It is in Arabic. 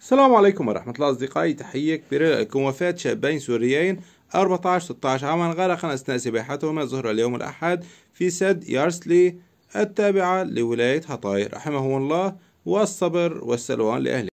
السلام عليكم ورحمة الله أصدقائي تحية كبيرة لكم وفاة شابين سوريين 14-16 عاما غرقا أثناء سباحتهما ظهر اليوم الأحد في سد يارسلي التابعة لولاية هطاي رحمه الله والصبر والسلوان لأهله